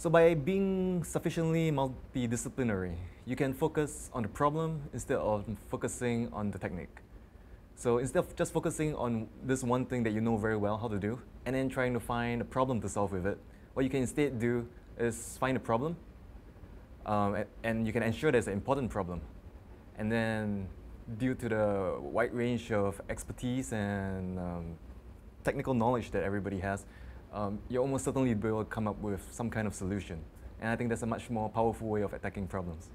So by being sufficiently multidisciplinary, you can focus on the problem instead of focusing on the technique. So instead of just focusing on this one thing that you know very well how to do, and then trying to find a problem to solve with it, what you can instead do is find a problem, um, and you can ensure there's an important problem. And then due to the wide range of expertise and um, technical knowledge that everybody has, um, you almost certainly will come up with some kind of solution. And I think that's a much more powerful way of attacking problems.